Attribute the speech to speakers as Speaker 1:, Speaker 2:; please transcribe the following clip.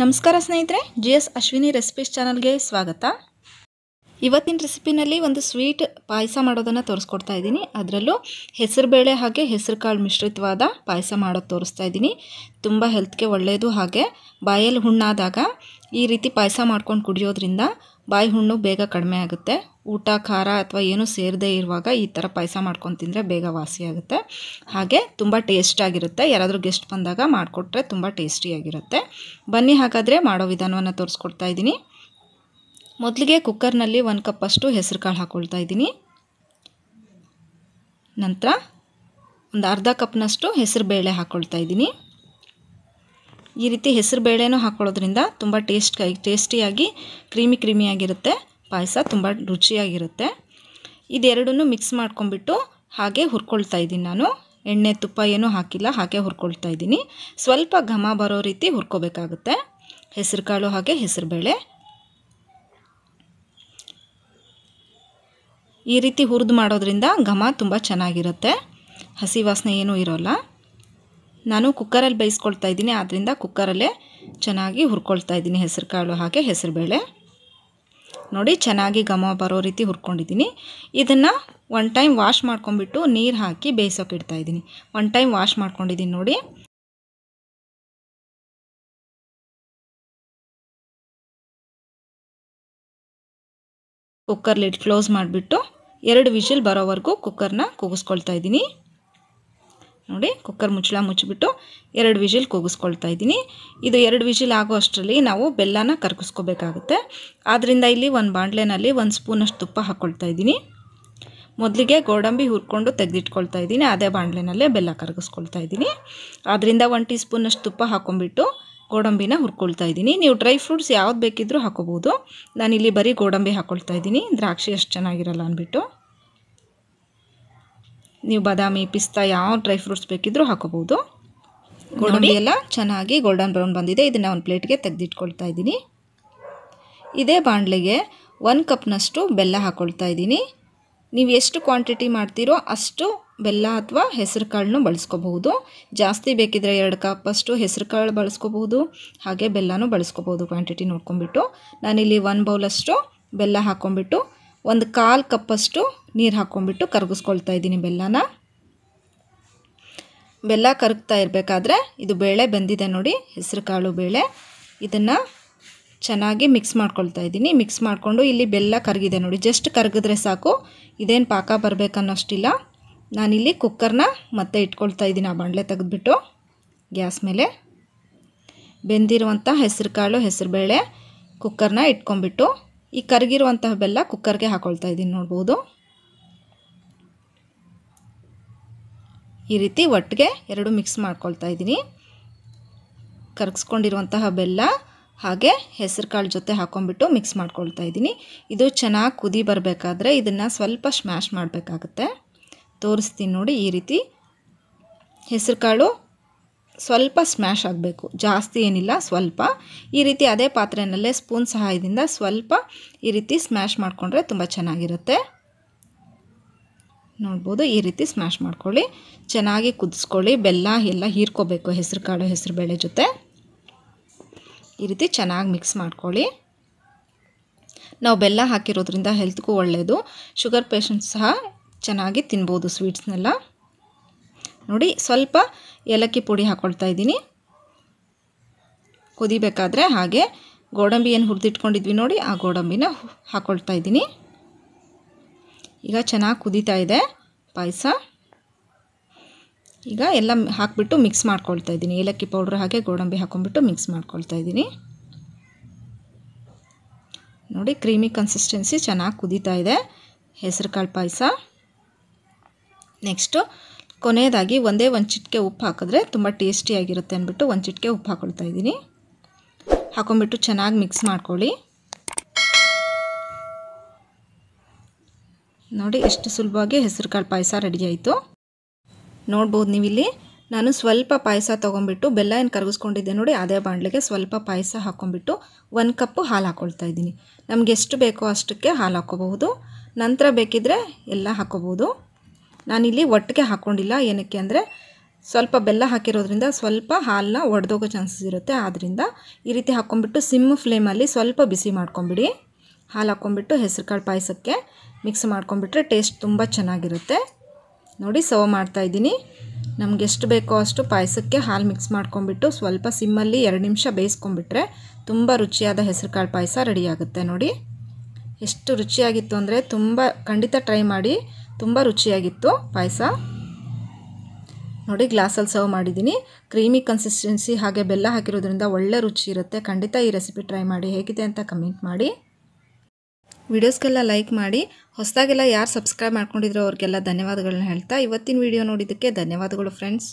Speaker 1: ನಮಸ್ಕಾರ ಸ್ನೇಹಿತರೆ G S Ashwini recipes ಚಾನಲ್ಗೆ ಸ್ವಾಗತ ಇವತ್ತಿನ ರೆಸಿಪಿನಲ್ಲಿ ಒಂದು ಸ್ವೀಟ್ ಪಾಯಸ ಮಾಡೋದನ್ನು ತೋರಿಸ್ಕೊಡ್ತಾ ಇದ್ದೀನಿ ಅದರಲ್ಲೂ ಹೆಸರುಬೇಳೆ ಹಾಗೆ ಹೆಸರು ಕಾಳು ಮಿಶ್ರಿತವಾದ ಪಾಯಸ ಮಾಡೋದು ತೋರಿಸ್ತಾ ಇದ್ದೀನಿ ತುಂಬ ಹೆಲ್ತ್ಗೆ ಒಳ್ಳೆಯದು ಹಾಗೆ ಬಾಯಲ್ಲಿ ಹುಣ್ಣಾದಾಗ ಈ ರೀತಿ ಪಾಯಸ ಮಾಡ್ಕೊಂಡು ಕುಡಿಯೋದ್ರಿಂದ ಬಾಯಿ ಹುಣ್ಣು ಬೇಗ ಕಡಿಮೆ ಆಗುತ್ತೆ ಊಟ ಖಾರ ಅಥವಾ ಏನೂ ಸೇರದೇ ಇರುವಾಗ ಈ ಥರ ಪಾಯಸ ಮಾಡ್ಕೊಂಡು ತಿಂದರೆ ಬೇಗ ವಾಸಿ ಆಗುತ್ತೆ ಹಾಗೆ ತುಂಬ ಟೇಸ್ಟಾಗಿರುತ್ತೆ ಯಾರಾದರೂ ಗೆಸ್ಟ್ ಬಂದಾಗ ಮಾಡಿಕೊಟ್ರೆ ತುಂಬ ಟೇಸ್ಟಿಯಾಗಿರುತ್ತೆ ಬನ್ನಿ ಹಾಗಾದರೆ ಮಾಡೋ ವಿಧಾನವನ್ನು ತೋರಿಸ್ಕೊಡ್ತಾ ಇದ್ದೀನಿ ಮೊದಲಿಗೆ ಕುಕ್ಕರ್ನಲ್ಲಿ ಒಂದು ಕಪ್ಪಷ್ಟು ಹೆಸರು ಕಾಳು ಹಾಕ್ಕೊಳ್ತಾ ಇದ್ದೀನಿ ನಂತರ ಒಂದು ಅರ್ಧ ಕಪ್ನಷ್ಟು ಹೆಸರು ಬೇಳೆ ಹಾಕ್ಕೊಳ್ತಾ ಇದ್ದೀನಿ ಈ ರೀತಿ ಹೆಸರು ಬೇಳೆನೂ ಹಾಕ್ಕೊಳ್ಳೋದ್ರಿಂದ ತುಂಬ ಟೇಸ್ಟ್ ಟೇಸ್ಟಿಯಾಗಿ ಕ್ರೀಮಿ ಕ್ರೀಮಿಯಾಗಿರುತ್ತೆ ಪಾಯಸ ತುಂಬ ರುಚಿಯಾಗಿರುತ್ತೆ ಇದೆರಡನ್ನೂ ಮಿಕ್ಸ್ ಮಾಡ್ಕೊಂಬಿಟ್ಟು ಹಾಗೆ ಹುರ್ಕೊಳ್ತಾ ಇದ್ದೀನಿ ನಾನು ಎಣ್ಣೆ ತುಪ್ಪ ಏನೂ ಹಾಕಿಲ್ಲ ಹಾಗೆ ಹುರ್ಕೊಳ್ತಾ ಇದ್ದೀನಿ ಸ್ವಲ್ಪ ಘಮ ಬರೋ ರೀತಿ ಹುರ್ಕೋಬೇಕಾಗುತ್ತೆ ಹೆಸರು ಕಾಳು ಹಾಗೆ ಬೇಳೆ ಈ ರೀತಿ ಹುರಿದು ಮಾಡೋದ್ರಿಂದ ಘಮ ತುಂಬ ಚೆನ್ನಾಗಿರುತ್ತೆ ಹಸಿ ವಾಸನೆ ಏನೂ ಇರೋಲ್ಲ ನಾನು ಕುಕ್ಕರಲ್ಲಿ ಬೇಯಿಸ್ಕೊಳ್ತಾ ಇದ್ದೀನಿ ಆದ್ದರಿಂದ ಕುಕ್ಕರಲ್ಲೇ ಚೆನ್ನಾಗಿ ಹುರ್ಕೊಳ್ತಾ ಇದ್ದೀನಿ ಹೆಸರುಕಾಳು ಕಾಳು ಹಾಗೆ ಹೆಸರುಬೇಳೆ ನೋಡಿ ಚೆನ್ನಾಗಿ ಘಮ ಬರೋ ರೀತಿ ಹುರ್ಕೊಂಡಿದ್ದೀನಿ ಇದನ್ನು ಒನ್ ಟೈಮ್ ವಾಶ್ ಮಾಡ್ಕೊಂಡ್ಬಿಟ್ಟು ನೀರು ಹಾಕಿ ಬೇಯಿಸೋಕೆ ಇಡ್ತಾ ಇದ್ದೀನಿ ಒನ್ ಟೈಮ್ ವಾಶ್ ಮಾಡ್ಕೊಂಡಿದ್ದೀನಿ ನೋಡಿ ಕುಕ್ಕರ್ ಲಿಡ್ ಕ್ಲೋಸ್ ಮಾಡಿಬಿಟ್ಟು ಎರಡು ವಿಷಲ್ ಬರೋವರೆಗೂ ಕುಕ್ಕರ್ನ ಕೂಗಿಸ್ಕೊಳ್ತಾ ಇದ್ದೀನಿ ನೋಡಿ ಕುಕ್ಕರ್ ಮುಚ್ಚಳ ಮುಚ್ಚಿಬಿಟ್ಟು ಎರಡು ವಿಜಿಲ್ ಕೂಗಿಸ್ಕೊಳ್ತಾ ಇದ್ದೀನಿ ಇದು ಎರಡು ವಿಜಿಲ್ ಆಗೋ ಅಷ್ಟರಲ್ಲಿ ನಾವು ಬೆಲ್ಲನ ಕರ್ಗಿಸ್ಕೋಬೇಕಾಗುತ್ತೆ ಆದ್ದರಿಂದ ಇಲ್ಲಿ ಒಂದು ಬಾಂಡ್ಲೆನಲ್ಲಿ ಒಂದು ಸ್ಪೂನಷ್ಟು ತುಪ್ಪ ಹಾಕ್ಕೊಳ್ತಾ ಇದ್ದೀನಿ ಮೊದಲಿಗೆ ಗೋಡಂಬಿ ಹುರ್ಕೊಂಡು ತೆಗೆದಿಟ್ಕೊಳ್ತಾ ಇದ್ದೀನಿ ಅದೇ ಬಾಂಡ್ಲೆನಲ್ಲೇ ಬೆಲ್ಲ ಕರಗಿಸ್ಕೊಳ್ತಾ ಇದ್ದೀನಿ ಆದ್ದರಿಂದ ಒನ್ ಟೀ ಸ್ಪೂನಷ್ಟು ತುಪ್ಪ ಹಾಕೊಂಡ್ಬಿಟ್ಟು ಗೋಡಂಬಿನ ಹುರ್ಕೊಳ್ತಾ ಇದ್ದೀನಿ ನೀವು ಡ್ರೈ ಫ್ರೂಟ್ಸ್ ಯಾವ್ದು ಬೇಕಿದ್ರೂ ಹಾಕೋಬೋದು ನಾನಿಲ್ಲಿ ಬರೀ ಗೋಡಂಬಿ ಹಾಕ್ಕೊಳ್ತಾ ಇದ್ದೀನಿ ದ್ರಾಕ್ಷಿ ಅಷ್ಟು ಚೆನ್ನಾಗಿರಲ್ಲ ಅಂದ್ಬಿಟ್ಟು ನೀವು ಬಾದಾಮಿ ಪಿಸ್ತಾ ಯಾವ ಡ್ರೈ ಫ್ರೂಟ್ಸ್ ಬೇಕಿದ್ದರೂ ಹಾಕೋಬೋದು ಗೋಡಂಬಿ ಎಲ್ಲ ಚೆನ್ನಾಗಿ ಗೋಲ್ಡನ್ ಬ್ರೌನ್ ಬಂದಿದೆ ಇದನ್ನು ಒಂದು ಪ್ಲೇಟ್ಗೆ ತೆಗೆದಿಟ್ಕೊಳ್ತಾ ಇದ್ದೀನಿ ಇದೇ ಬಾಣಲೆಗೆ ಒಂದು ಕಪ್ನಷ್ಟು ಬೆಲ್ಲ ಹಾಕ್ಕೊಳ್ತಾ ಇದ್ದೀನಿ ನೀವು ಎಷ್ಟು ಕ್ವಾಂಟಿಟಿ ಮಾಡ್ತೀರೋ ಅಷ್ಟು ಬೆಲ್ಲ ಅಥವಾ ಹೆಸರು ಕಾಳನ್ನು ಬಳಸ್ಕೋಬಹುದು ಜಾಸ್ತಿ ಬೇಕಿದ್ರೆ ಎರಡು ಕಪ್ ಅಷ್ಟು ಹೆಸರು ಕಾಳು ಬಳಸ್ಕೋಬಹುದು ಹಾಗೆ ಬೆಲ್ಲನೂ ಬಳಸ್ಕೋಬಹುದು ಕ್ವಾಂಟಿಟಿ ನೋಡ್ಕೊಂಬಿಟ್ಟು ನಾನಿಲ್ಲಿ ಒನ್ ಬೌಲಷ್ಟು ಬೆಲ್ಲ ಹಾಕ್ಕೊಂಬಿಟ್ಟು ಒಂದು ಕಾಲು ಕಪ್ಪಷ್ಟು ನೀರು ಹಾಕ್ಕೊಂಡ್ಬಿಟ್ಟು ಕರಗಿಸ್ಕೊಳ್ತಾ ಇದ್ದೀನಿ ಬೆಲ್ಲನ ಬೆಲ್ಲ ಕರಗ್ತಾ ಇರಬೇಕಾದ್ರೆ ಇದು ಬೇಳೆ ಬಂದಿದೆ ನೋಡಿ ಹೆಸರು ಕಾಳು ಬೇಳೆ ಇದನ್ನು ಚೆನ್ನಾಗಿ ಮಿಕ್ಸ್ ಮಾಡ್ಕೊಳ್ತಾ ಇದ್ದೀನಿ ಮಿಕ್ಸ್ ಮಾಡಿಕೊಂಡು ಇಲ್ಲಿ ಬೆಲ್ಲ ಕರಗಿದೆ ನೋಡಿ ಜಸ್ಟ್ ಕರಗಿದ್ರೆ ಸಾಕು ಇದೇನು ಪಾಕ ಬರಬೇಕನ್ನೋಷ್ಟಿಲ್ಲ ನಾನಿಲ್ಲಿ ಕುಕ್ಕರ್ನ ಮತ್ತೆ ಇಟ್ಕೊಳ್ತಾ ಇದ್ದೀನಿ ಆ ಬಾಣಲೆ ತೆಗೆದುಬಿಟ್ಟು ಗ್ಯಾಸ್ ಮೇಲೆ ಬೆಂದಿರುವಂಥ ಹೆಸರು ಕಾಳು ಬೇಳೆ ಕುಕ್ಕರ್ನ ಇಟ್ಕೊಂಡ್ಬಿಟ್ಟು ಈ ಕರಗಿರುವಂತಹ ಬೆಲ್ಲ ಕುಕ್ಕರ್ಗೆ ಹಾಕೊಳ್ತಾ ಇದ್ದೀನಿ ನೋಡ್ಬೋದು ಈ ರೀತಿ ಒಟ್ಟಿಗೆ ಎರಡು ಮಿಕ್ಸ್ ಮಾಡ್ಕೊಳ್ತಾ ಇದ್ದೀನಿ ಕರಗಿಸ್ಕೊಂಡಿರುವಂತಹ ಬೆಲ್ಲ ಹಾಗೆ ಹೆಸರು ಕಾಳು ಜೊತೆ ಹಾಕೊಂಡ್ಬಿಟ್ಟು ಮಿಕ್ಸ್ ಮಾಡ್ಕೊಳ್ತಾ ಇದ್ದೀನಿ ಇದು ಚೆನ್ನಾಗಿ ಕುದಿ ಬರಬೇಕಾದ್ರೆ ಇದನ್ನು ಸ್ವಲ್ಪ ಸ್ಮ್ಯಾಶ್ ಮಾಡಬೇಕಾಗತ್ತೆ ತೋರಿಸ್ತೀನಿ ನೋಡಿ ಈ ರೀತಿ ಹೆಸರು ಕಾಳು ಸ್ವಲ್ಪ ಸ್ಮ್ಯಾಶ್ ಆಗಬೇಕು ಜಾಸ್ತಿ ಏನಿಲ್ಲ ಸ್ವಲ್ಪ ಈ ರೀತಿ ಅದೇ ಪಾತ್ರೆಯಲ್ಲೇ ಸ್ಪೂನ್ ಸಹಾಯದಿಂದ ಸ್ವಲ್ಪ ಈ ರೀತಿ ಸ್ಮ್ಯಾಶ್ ಮಾಡಿಕೊಂಡ್ರೆ ತುಂಬ ಚೆನ್ನಾಗಿರುತ್ತೆ ನೋಡ್ಬೋದು ಈ ರೀತಿ ಸ್ಮ್ಯಾಶ್ ಮಾಡ್ಕೊಳ್ಳಿ ಚೆನ್ನಾಗಿ ಕುದಿಸ್ಕೊಳ್ಳಿ ಬೆಲ್ಲ ಎಲ್ಲ ಹೀರ್ಕೋಬೇಕು ಹೆಸರು ಕಾಳು ಹೆಸರು ಬೇಳೆ ಜೊತೆ ಈ ರೀತಿ ಚೆನ್ನಾಗಿ ಮಿಕ್ಸ್ ಮಾಡ್ಕೊಳ್ಳಿ ನಾವು ಬೆಲ್ಲ ಹಾಕಿರೋದ್ರಿಂದ ಹೆಲ್ತ್ಗೂ ಒಳ್ಳೆಯದು ಶುಗರ್ ಪೇಷಂಟ್ ಸಹ ಚೆನ್ನಾಗಿ ತಿನ್ಬೋದು ಸ್ವೀಟ್ಸ್ನೆಲ್ಲ ನೋಡಿ ಸ್ವಲ್ಪ ಏಲಕ್ಕಿ ಪುಡಿ ಹಾಕ್ಕೊಳ್ತಾ ಇದ್ದೀನಿ ಕುದಿಬೇಕಾದ್ರೆ ಹಾಗೆ ಗೋಡಂಬಿ ಏನು ಹುರಿದಿಟ್ಕೊಂಡಿದ್ವಿ ನೋಡಿ ಆ ಗೋಡಂಬಿನ ಹಾಕ್ಕೊಳ್ತಾ ಇದ್ದೀನಿ ಈಗ ಚೆನ್ನಾಗಿ ಕುದೀತಾ ಇದೆ ಪಾಯಸ ಈಗ ಎಲ್ಲ ಹಾಕಿಬಿಟ್ಟು ಮಿಕ್ಸ್ ಮಾಡ್ಕೊಳ್ತಾ ಇದ್ದೀನಿ ಏಲಕ್ಕಿ ಪೌಡ್ರ್ ಹಾಗೆ ಗೋಡಂಬಿ ಹಾಕ್ಕೊಂಡ್ಬಿಟ್ಟು ಮಿಕ್ಸ್ ಮಾಡ್ಕೊಳ್ತಾ ಇದ್ದೀನಿ ನೋಡಿ ಕ್ರೀಮಿ ಕನ್ಸಿಸ್ಟೆನ್ಸಿ ಚೆನ್ನಾಗಿ ಕುದೀತಾ ಇದೆ ಹೆಸರು ಕಾಳು ಪಾಯಸ ನೆಕ್ಸ್ಟು ಕೊನೆಯದಾಗಿ ಒಂದೇ ಒಂದು ಚಿಟಿಕೆ ಉಪ್ಪು ಹಾಕಿದ್ರೆ ತುಂಬ ಟೇಸ್ಟಿಯಾಗಿರುತ್ತೆ ಅಂದ್ಬಿಟ್ಟು ಒಂದು ಚಿಟಿಕೆ ಉಪ್ಪು ಹಾಕೊಳ್ತಾ ಇದ್ದೀನಿ ಹಾಕೊಂಡ್ಬಿಟ್ಟು ಚೆನ್ನಾಗಿ ಮಿಕ್ಸ್ ಮಾಡ್ಕೊಳ್ಳಿ ನೋಡಿ ಎಷ್ಟು ಸುಲಭವಾಗಿ ಹೆಸರು ಕಾಳು ಪಾಯಸ ರೆಡಿ ಆಯಿತು ನೋಡ್ಬೋದು ನೀವಿಲ್ಲಿ ನಾನು ಸ್ವಲ್ಪ ಪಾಯಸ ತೊಗೊಂಬಿಟ್ಟು ಬೆಲ್ಲ ಏನು ಕರಗಿಸ್ಕೊಂಡಿದ್ದೆ ನೋಡಿ ಅದೇ ಬಾಣಲೆಗೆ ಸ್ವಲ್ಪ ಪಾಯಸ ಹಾಕ್ಕೊಂಬಿಟ್ಟು ಒಂದು ಕಪ್ಪು ಹಾಲು ಹಾಕ್ಕೊಳ್ತಾ ಇದ್ದೀನಿ ನಮಗೆ ಎಷ್ಟು ಬೇಕೋ ಅಷ್ಟಕ್ಕೆ ಹಾಲು ಹಾಕ್ಕೋಬಹುದು ನಂತರ ಬೇಕಿದ್ರೆ ಎಲ್ಲ ಹಾಕ್ಕೋಬೋದು ನಾನಿಲ್ಲಿ ಒಟ್ಟಿಗೆ ಹಾಕ್ಕೊಂಡಿಲ್ಲ ಏನಕ್ಕೆ ಅಂದರೆ ಸ್ವಲ್ಪ ಬೆಲ್ಲ ಹಾಕಿರೋದ್ರಿಂದ ಸ್ವಲ್ಪ ಹಾಲನ್ನ ಒಡೆದೋಗೋ ಚಾನ್ಸಸ್ ಇರುತ್ತೆ ಆದ್ದರಿಂದ ಈ ರೀತಿ ಹಾಕ್ಕೊಂಡ್ಬಿಟ್ಟು ಸಿಮ್ ಫ್ಲೇಮಲ್ಲಿ ಸ್ವಲ್ಪ ಬಿಸಿ ಮಾಡ್ಕೊಂಬಿಡಿ ಹಾಲು ಹಾಕ್ಕೊಂಬಿಟ್ಟು ಹೆಸರುಕಾಳು ಪಾಯಸಕ್ಕೆ ಮಿಕ್ಸ್ ಮಾಡ್ಕೊಂಬಿಟ್ರೆ ಟೇಸ್ಟ್ ತುಂಬ ಚೆನ್ನಾಗಿರುತ್ತೆ ನೋಡಿ ಸರ್ವ್ ಮಾಡ್ತಾಯಿದ್ದೀನಿ ನಮ್ಗೆ ಎಷ್ಟು ಬೇಕೋ ಅಷ್ಟು ಪಾಯಸಕ್ಕೆ ಹಾಲು ಮಿಕ್ಸ್ ಮಾಡ್ಕೊಂಬಿಟ್ಟು ಸ್ವಲ್ಪ ಸಿಮ್ಮಲ್ಲಿ ಎರಡು ನಿಮಿಷ ಬೇಯಿಸ್ಕೊಂಬಿಟ್ರೆ ತುಂಬ ರುಚಿಯಾದ ಹೆಸರುಕಾಳು ಪಾಯಸ ರೆಡಿಯಾಗುತ್ತೆ ನೋಡಿ ಎಷ್ಟು ರುಚಿಯಾಗಿತ್ತು ಅಂದರೆ ತುಂಬ ಖಂಡಿತ ಟ್ರೈ ಮಾಡಿ ತುಂಬ ರುಚಿಯಾಗಿತ್ತು ಪಾಯಸ ನೋಡಿ ಗ್ಲಾಸಲ್ಲಿ ಸರ್ವ್ ಮಾಡಿದ್ದೀನಿ ಕ್ರೀಮಿ ಕನ್ಸಿಸ್ಟೆನ್ಸಿ ಹಾಗೆ ಬೆಲ್ಲ ಹಾಕಿರೋದ್ರಿಂದ ಒಳ್ಳೆ ರುಚಿ ಇರುತ್ತೆ ಖಂಡಿತ ಈ ರೆಸಿಪಿ ಟ್ರೈ ಮಾಡಿ ಹೇಗಿದೆ ಅಂತ ಕಮೆಂಟ್ ಮಾಡಿ ವಿಡಿಯೋಸ್ಗೆಲ್ಲ ಲೈಕ್ ಮಾಡಿ ಹೊಸದಾಗೆಲ್ಲ ಯಾರು ಸಬ್ಸ್ಕ್ರೈಬ್ ಮಾಡ್ಕೊಂಡಿದ್ರೋ ಅವ್ರಿಗೆಲ್ಲ ಧನ್ಯವಾದಗಳನ್ನ ಹೇಳ್ತಾ ಇವತ್ತಿನ ವಿಡಿಯೋ ನೋಡಿದ್ದಕ್ಕೆ ಧನ್ಯವಾದಗಳು ಫ್ರೆಂಡ್ಸ್